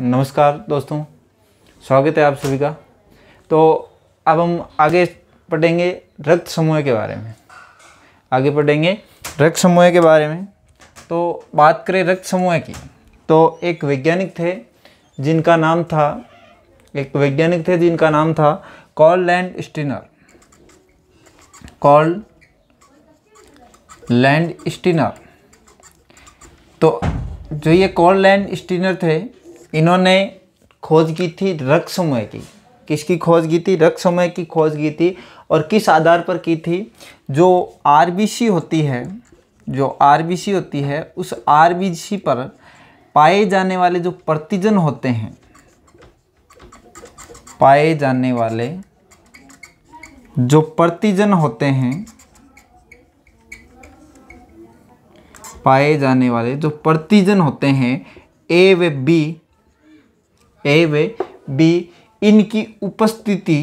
नमस्कार दोस्तों स्वागत है आप सभी का तो अब हम आगे पढ़ेंगे रक्त समूह के बारे में आगे पढ़ेंगे रक्त समूह के बारे में तो बात करें रक्त समूह की तो एक वैज्ञानिक थे जिनका नाम था एक वैज्ञानिक थे जिनका नाम था Karl Landsteiner Karl Landsteiner तो जो ये कॉल लैंड स्टिनर थे इन्होंने खोज की थी रक्त समूह की किसकी खोज की थी रक्त समूह की खोज की थी और किस आधार पर की थी जो आर होती है जो आर होती है उस आर पर पाए जाने वाले जो प्रतिजन होते हैं पाए जाने वाले जो प्रतिजन होते हैं पाए जाने वाले जो प्रतिजन होते हैं ए व बी ए वे बी इनकी उपस्थिति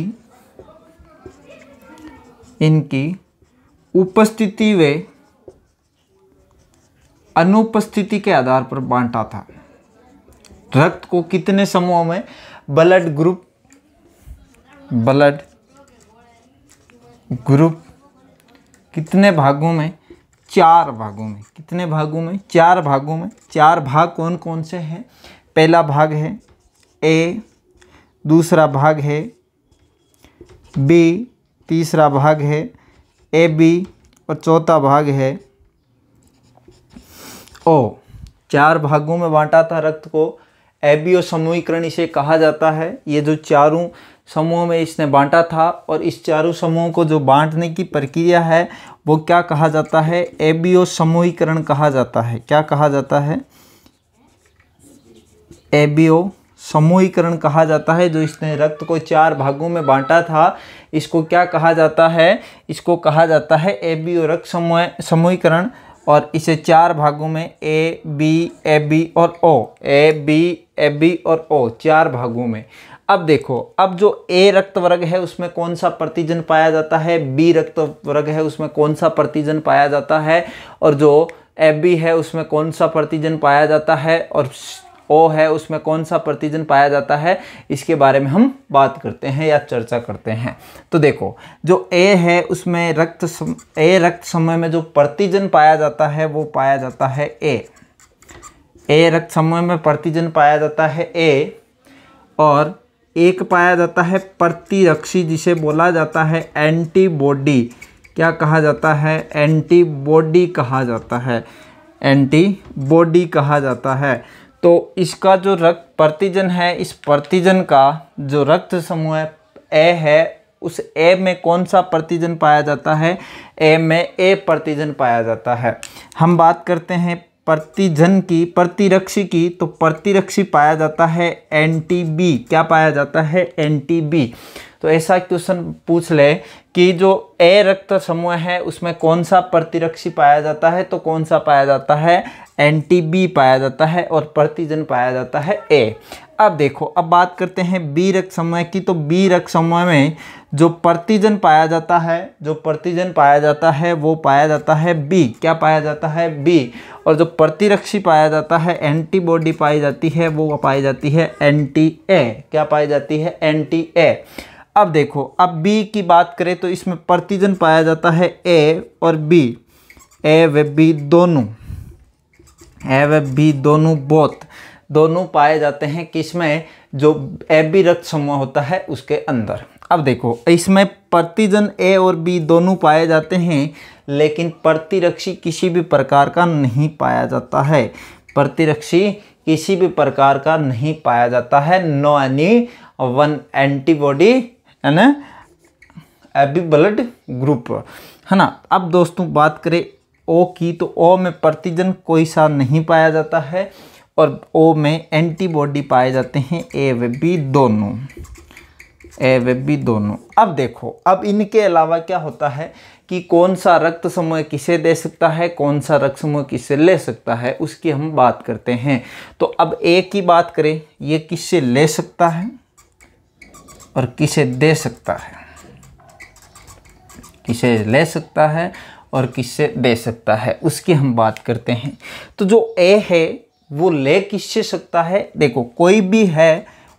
इनकी उपस्थिति वे अनुपस्थिति के आधार पर बांटा था रक्त को कितने समूहों में ब्लड ग्रुप ब्लड ग्रुप कितने भागों में चार भागों में कितने भागों में चार भागों में चार भाग कौन कौन से हैं पहला भाग है ए दूसरा भाग है बी तीसरा भाग है ए बी और चौथा भाग है ओ चार भागों में बांटा था रक्त को एबीओ समूहीकरण इसे कहा जाता है ये जो चारों समूह में इसने बांटा था और इस चारों समूहों को जो बांटने की प्रक्रिया है वो क्या कहा जाता है ए बी और समूहीकरण कहा जाता है क्या कहा जाता है ए बी ओ समूहीकरण कहा जाता है जो इसने रक्त को चार भागों में बांटा था इसको क्या कहा जाता है इसको कहा जाता है ए बी और रक्त समूह समूहीकरण और इसे चार भागों में ए बी ए बी और ओ ए बी ए बी और ओ चार भागों में अब देखो अब जो ए रक्त वर्ग है उसमें कौन सा प्रतिजन पाया जाता है बी रक्त वर्ग है उसमें कौन सा प्रतिजन पाया जाता है और जो ए बी है उसमें कौन सा प्रतिजन पाया जाता है और ओ है उसमें कौन सा प्रतिजन पाया जाता है इसके बारे में हम बात करते हैं या चर्चा करते हैं तो देखो जो ए है उसमें रक्त सम, ए रक्त समय में जो प्रतिजन पाया जाता है वो पाया जाता है ए ए रक्त समय में प्रतिजन पाया जाता है ए और एक पाया जाता है प्रतिरक्षी जिसे बोला जाता है एंटीबॉडी क्या कहा जाता है एंटीबॉडी कहा जाता है एंटीबॉडी कहा जाता है तो इसका जो रक्त प्रतिजन है इस प्रतिजन का जो रक्त समूह ए है उस ए में कौन सा प्रतिजन पाया जाता है ए में ए प्रतिजन पाया जाता है हम बात करते हैं प्रतिजन की प्रतिरक्षी की तो प्रतिरक्षी पाया जाता है एन टी बी क्या पाया जाता है एन टी बी तो ऐसा क्वेश्चन पूछ ले कि जो ए रक्त समूह है उसमें कौन सा प्रतिरक्षी पाया जाता है तो कौन सा पाया जाता है एंटी बी पाया जाता है और प्रतिजन पाया जाता है ए अब देखो अब बात करते हैं बी रक्त समूह की तो बी रक्त समूह में जो प्रतिजन पाया जाता है जो प्रतिजन पाया जाता है वो पाया जाता है बी क्या पाया जाता है बी और जो प्रतिरक्षी पाया जाता है एंटीबॉडी पाई जाती है वो पाई जाती है एंटी ए क्या पाई जाती है एंटी ए अब देखो अब बी की बात करें तो इसमें प्रतिजन पाया जाता है ए और बी ए व बी दोनों हैव भी दोनों बोथ दोनों पाए जाते हैं किसमें जो ए बी रक्त समूह होता है उसके अंदर अब देखो इसमें प्रतिजन ए और बी दोनों पाए जाते हैं लेकिन प्रतिरक्षी किसी भी प्रकार का नहीं पाया जाता है प्रतिरक्षी किसी भी प्रकार का नहीं पाया जाता है नो एनी वन एंटीबॉडी है ना एबी ब्लड ग्रुप है ना अब दोस्तों बात करें ओ की तो ओ में प्रतिजन कोई सा नहीं पाया जाता है और ओ में एंटीबॉडी पाए जाते हैं ए व बी दोनों ए व बी दोनों अब देखो अब इनके अलावा क्या होता है कि कौन सा रक्त समूह किसे दे सकता है कौन सा रक्त समूह किसे ले सकता है उसकी हम बात करते हैं तो अब ए की बात करें ये किससे ले सकता है और किसे दे सकता है किसे ले सकता है और किससे दे सकता है उसकी हम बात करते हैं तो जो ए है वो ले किससे सकता है देखो कोई भी है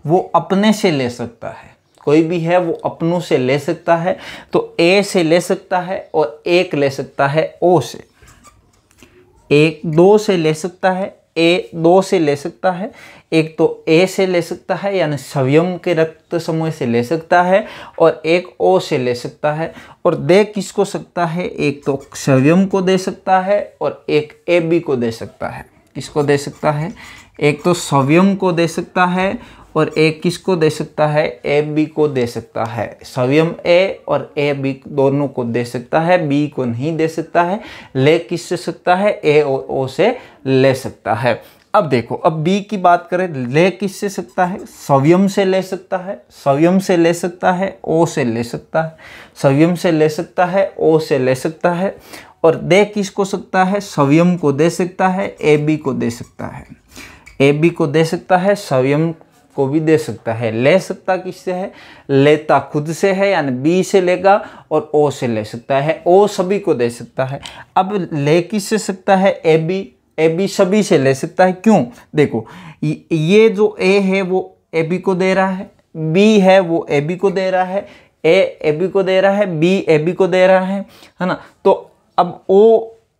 वो अपने से ले सकता है कोई भी है वो अपनों से ले सकता है तो ए से ले सकता है और एक ले सकता है ओ से एक दो से ले सकता है ए दो से ले सकता है एक तो ए से ले सकता है यानी सवयम के रक्त समूह से ले सकता है और एक ओ से ले सकता है और दे किसको सकता है एक तो सवयम को दे सकता है और एक ए बी को दे सकता है किसको दे सकता है एक तो सवयम को दे सकता है और ए किसको दे सकता है ए बी को दे सकता है सवयम ए और ए बी दोनों को दे सकता है बी को नहीं दे सकता है ले किस से सकता है ए और ओ से ले सकता है अब देखो अब बी की बात करें ले किस से सकता है सवयम से ले सकता है सवयम से ले सकता है ओ से ले सकता है सवयम से ले सकता है ओ से ले सकता है और दे किस को सकता है सवयम को दे सकता है ए बी को दे सकता है ए बी को दे सकता है सवयम को भी दे सकता है ले सकता किससे है लेता खुद से है यानी बी से लेगा और ओ से ले सकता है ओ सभी को दे सकता है अब ले किस से सकता है ए बी ए बी सभी से ले सकता है क्यों देखो ये जो ए है वो ए बी को दे रहा है बी है वो ए बी को दे रहा है ए ए बी को दे रहा है बी ए बी को दे रहा है है ना तो अब ओ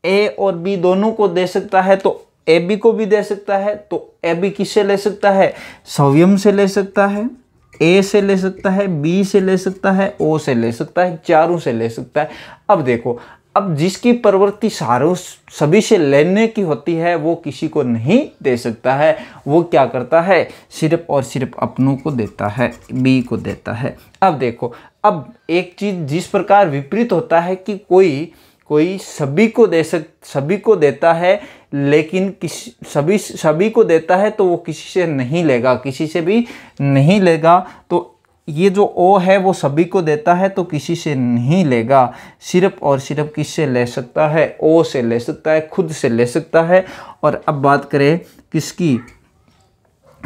ए और बी दोनों को दे सकता है तो ए बी को भी दे सकता है तो ए बी किससे ले सकता है सवयम से ले सकता है ए से ले सकता है बी से ले सकता है ओ से ले सकता है चारों से ले सकता है अब देखो अब जिसकी प्रवृत्ति सारों सभी से लेने की होती है वो किसी को नहीं दे सकता है वो क्या करता है सिर्फ और सिर्फ अपनों को देता है बी को देता है अब देखो अब एक चीज़ जिस प्रकार विपरीत होता है कि कोई कोई सभी को दे सक सभी को देता है लेकिन किस सभी सभी को देता है तो वो किसी से नहीं लेगा किसी से भी नहीं लेगा तो ये जो ओ है वो सभी को देता है तो किसी से नहीं लेगा सिर्फ और सिर्फ किस से ले सकता है ओ से ले सकता है खुद से ले सकता है और अब बात करें किसकी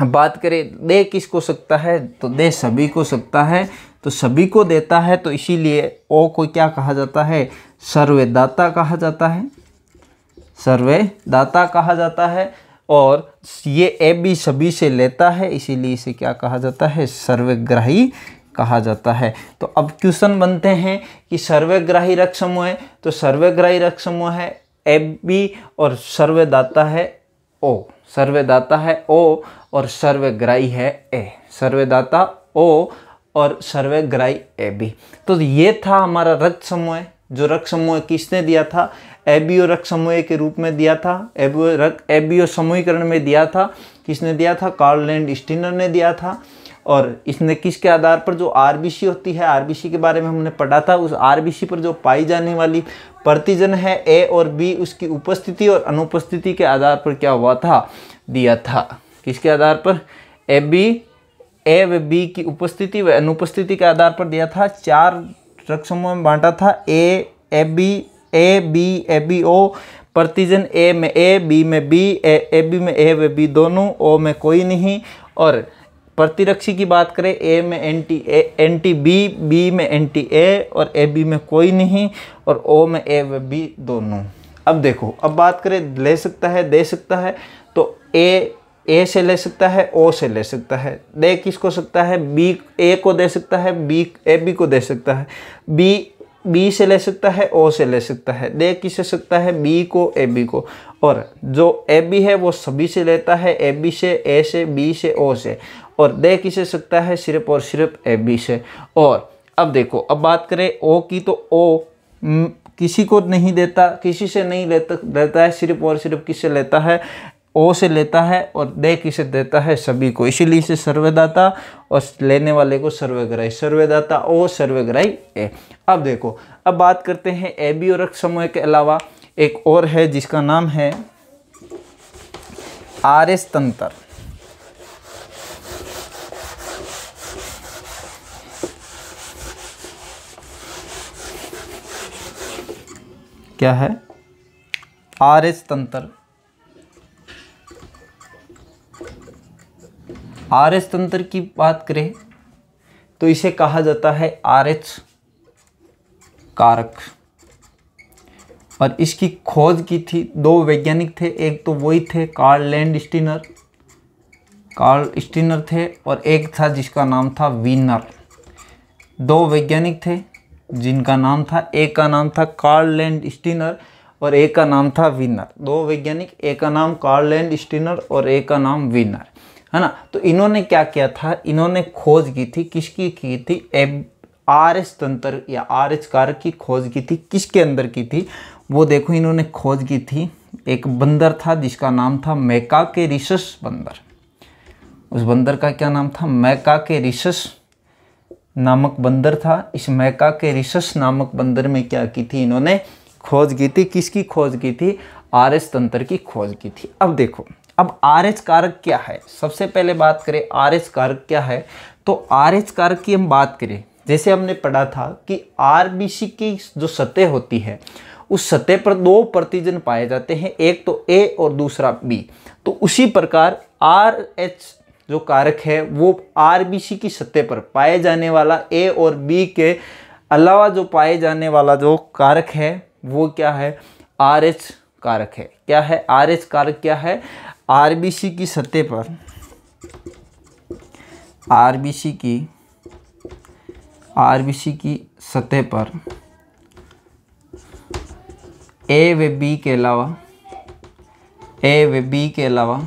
बात करें दे किसको सकता है तो दे सभी को सकता है तो सभी को देता है तो इसीलिए ओ को क्या कहा जाता है सर्वेदाता कहा जाता है सर्वेदाता कहा जाता है और ये ए भी सभी से लेता है इसीलिए इसे क्या कहा जाता है सर्वग्राही कहा जाता है तो अब क्वेश्चन बनते हैं कि सर्वग्राही रक्त समूह है तो सर्वग्राही रक्त समूह है ए बी और सर्वदाता है ओ सर्वदाता है ओ और सर्वग्राही है ए सर्वदाता ओ और सर्वेग्राही ए बी तो ये था हमारा रक्त समूह जो रक्त समूह किसने दिया था ए बी ओ रक्त समूह के रूप में दिया था एबीओ रक्त ओ समूहीकरण में दिया था किसने दिया था कार्ल लैंड स्टिनर ने दिया था और इसने किसके आधार पर जो आरबीसी होती है आरबीसी के बारे में हमने पढ़ा था उस आरबीसी पर जो पाई जाने वाली प्रतिजन है ए और बी उसकी उपस्थिति और अनुपस्थिति के आधार पर क्या हुआ था दिया था किसके आधार पर ए बी ए व बी की उपस्थिति व अनुपस्थिति के आधार पर दिया था चार ट्रक समूह में बांटा था A A B A B A B O प्रतिजन ए में ए बी में बी ए ए बी में ए व बी दोनों ओ में कोई नहीं और प्रतिरक्षी की बात करें ए में anti A anti B B में एन टी ए और ए बी में कोई नहीं और ओ में ए व बी दोनों अब देखो अब बात करें ले सकता है दे सकता है तो ए ए से ले सकता है ओ से ले सकता है दे किसको सकता है बी ए को दे सकता है बी ए बी को दे सकता है बी बी से ले सकता है ओ से ले सकता है दे किसे सकता है बी को ए बी को और जो ए बी है वो सभी से लेता है ए बी से ए से बी से ओ से और दे किसे सकता है सिर्फ और सिर्फ ए बी से और अब देखो अब बात करें ओ की तो ओ किसी को नहीं देता किसी से नहीं लेता लेता है सिर्फ और सिर्फ किससे लेता है ओ से लेता है और दे किसे देता है सभी को इसीलिए इसे सर्वदाता और लेने वाले को सर्वग्राही सर्वदाता ओ सर्वग्राही ए अब देखो अब बात करते हैं ए बी और समूह के अलावा एक और है जिसका नाम है आर एस तंत्र क्या है आर एस तंत्र आर एच तंत्र की बात करें तो इसे कहा जाता है आर एच कारक और इसकी खोज की थी दो वैज्ञानिक थे एक तो वही थे Karl Landsteiner Karl Steiner थे और एक था जिसका नाम था वीनर दो वैज्ञानिक थे जिनका नाम था एक का नाम था कार्ल लैंड स्टीनर और एक का नाम था विनर दो वैज्ञानिक एक का नाम कार्ल लैंड स्टीनर और एक का नाम विनर है ना तो इन्होंने क्या किया था इन्होंने खोज की थी किसकी की थी एब आर एस तंत्र या आर एच कार की खोज की थी किसके अंदर की थी वो देखो इन्होंने खोज की थी एक बंदर था जिसका नाम था मैका के रिसस बंदर उस बंदर का क्या नाम था मैका के रिसस नामक बंदर था इस मैका के रिसस नामक बंदर में क्या की थी इन्होंने खोज की थी किसकी खोज की थी आर एस तंत्र की खोज की थी अब देखो अब आर एच कारक क्या है सबसे पहले बात करें आर एच कारक क्या है तो आर एच कारक की हम बात करें जैसे हमने पढ़ा था कि आर बी सी की जो सतह होती है उस सतह पर दो प्रतिजन पाए जाते हैं एक तो ए और दूसरा बी तो उसी प्रकार आर एच जो कारक है वो आर बी सी की सतह पर पाए जाने वाला ए और बी के अलावा जो पाए जाने वाला जो कारक है वो क्या है आर एच कारक है क्या है आर एच कारक क्या है आरबीसी की सतह पर आरबीसी की आरबीसी की सतह पर ए व बी के अलावा ए व बी के अलावा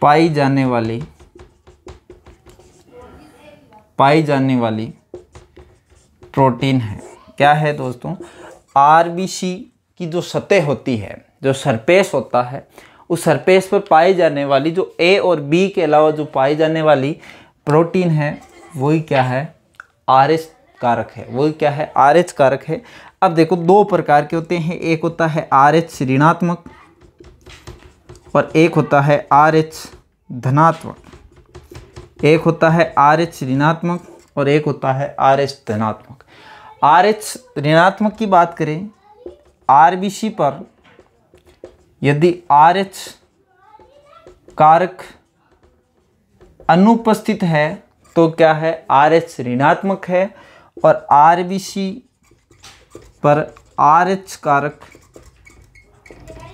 पाई जाने वाली पाई जाने वाली प्रोटीन है क्या है दोस्तों आरबीसी की जो सतह होती है जो सरपेस होता है उस सरफेस पर पाई जाने वाली जो ए और बी के अलावा जो पाई जाने वाली प्रोटीन है वही क्या है आर एच कारक है वही क्या है आर एच कारक है अब देखो दो प्रकार के होते हैं एक होता है आर एच ऋणात्मक और एक होता है आर एच धनात्मक एक होता है आर एच ऋणात्मक और एक होता है आर एच धनात्मक आर एच ऋणात्मक की बात करें आर बी सी पर यदि आर एच कारक अनुपस्थित है तो क्या है आर एच ऋणात्मक है और आर बी सी पर आर एच कारक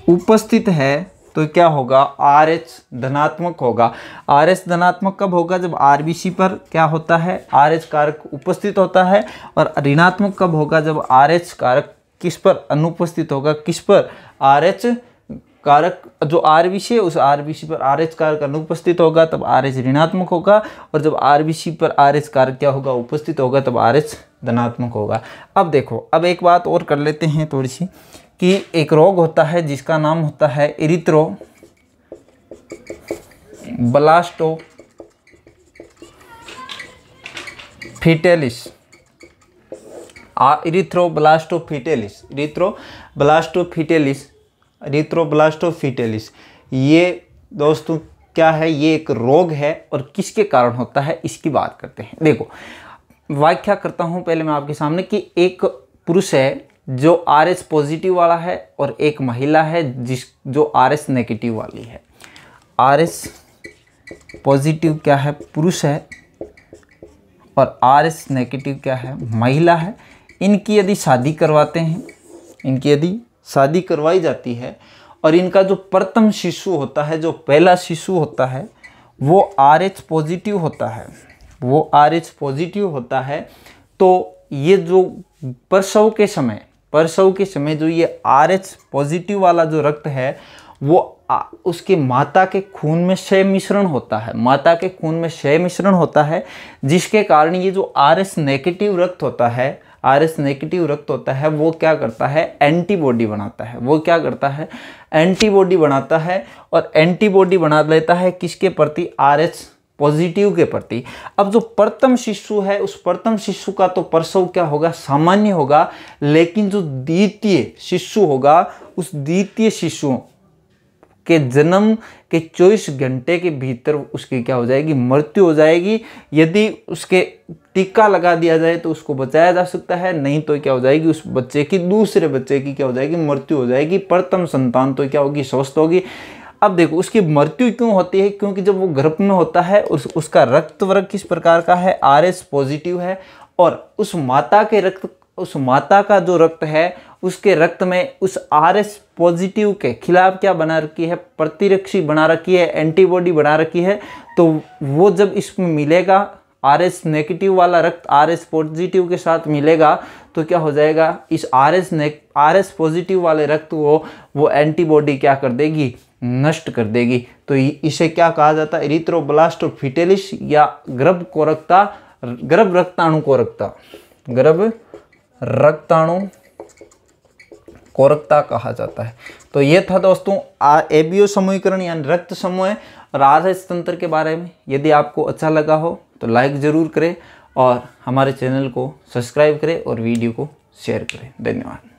उपस्थित है तो क्या होगा आर एच धनात्मक होगा आर एच धनात्मक कब होगा जब आर बी सी पर क्या होता है आर एच कारक उपस्थित होता है और ऋणात्मक कब होगा जब आर एच कारक किस पर अनुपस्थित होगा किस पर आर एच कारक जो आर बी सी है उस आर बी सी पर आर एच कारक अनुपस्थित होगा तब आर एच ऋणात्मक होगा और जब आर बी सी पर आर एच कारक क्या होगा उपस्थित होगा तब आर एच धनात्मक होगा अब देखो अब एक बात और कर लेते हैं थोड़ी सी कि एक रोग होता है जिसका नाम होता है erythroblastosis fetalis erythroblastosis fetalis erythroblastosis fetalis erythroblastosis fetalis ये दोस्तों क्या है ये एक रोग है और किसके कारण होता है इसकी बात करते हैं देखो व्याख्या करता हूँ पहले मैं आपके सामने कि एक पुरुष है जो आर एस पॉजिटिव वाला है और एक महिला है जिस जो आर एस नेगेटिव वाली है आर एस पॉजिटिव क्या है पुरुष है और आर एस नेगेटिव क्या है महिला है इनकी यदि शादी करवाते हैं इनकी यदि शादी करवाई जाती है और इनका जो प्रथम शिशु होता है जो पहला शिशु होता है वो आर एच पॉजिटिव होता है वो आर एच पॉजिटिव होता है तो ये जो प्रसव के समय प्रसव के समय जो ये आर एच पॉजिटिव वाला जो रक्त है वो आ, उसके माता के खून में क्षय मिश्रण होता है माता के खून में क्षय मिश्रण होता है जिसके कारण ये जो आर एस नेगेटिव रक्त होता है आर एस नेगेटिव रक्त होता है वो क्या करता है एंटीबॉडी बनाता है वो क्या करता है एंटीबॉडी बनाता है और एंटीबॉडी बना लेता है किसके प्रति आर एच पॉजिटिव के प्रति अब जो प्रथम शिशु है उस प्रथम शिशु का तो प्रसव क्या होगा सामान्य होगा लेकिन जो द्वितीय शिशु होगा उस द्वितीय शिशु के जन्म के चौबीस घंटे के भीतर उसकी क्या हो जाएगी मृत्यु हो जाएगी यदि उसके टीका लगा दिया जाए तो उसको बचाया जा सकता है नहीं तो क्या हो जाएगी उस बच्चे की दूसरे बच्चे की क्या हो जाएगी मृत्यु हो जाएगी प्रथम संतान तो क्या होगी स्वस्थ होगी अब देखो उसकी मृत्यु क्यों होती है क्योंकि जब वो गर्भ में होता है उस उसका रक्त वर्ग किस प्रकार का है आर पॉजिटिव है और उस माता के रक्त उस माता का जो रक्त है उसके रक्त में उस आर एस पॉजिटिव के खिलाफ क्या बना रखी है प्रतिरक्षी बना रखी है एंटीबॉडी बना रखी है तो वो जब इसमें मिलेगा आर एस नेगेटिव वाला रक्त आर एस पॉजिटिव के साथ मिलेगा तो क्या हो जाएगा इस आर एस ने आर एस पॉजिटिव वाले रक्त को वो एंटीबॉडी क्या कर देगी नष्ट कर देगी तो इसे क्या कहा जाता है इरिथ्रोब्लास्ट फिटेलिस या गर्भ कोरकता गर्भ रक्ताणु कोरकता गर्भ रक्ताणु कोरकता कहा जाता है तो ये था दोस्तों एबीओ समूहीकरण यानी रक्त समूह और तंत्र के बारे में यदि आपको अच्छा लगा हो तो लाइक ज़रूर करें और हमारे चैनल को सब्सक्राइब करें और वीडियो को शेयर करें धन्यवाद